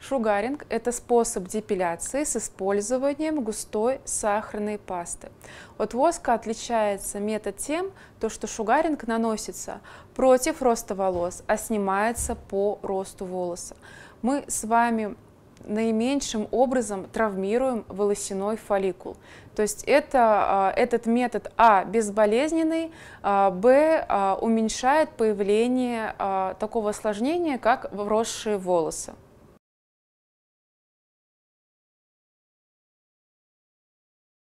Шугаринг – это способ депиляции с использованием густой сахарной пасты. От воска отличается метод тем, то, что шугаринг наносится против роста волос, а снимается по росту волоса. Мы с вами наименьшим образом травмируем волосяной фолликул. То есть это, а, этот метод А безболезненный, а, Б а, уменьшает появление такого осложнения, как вросшие волосы.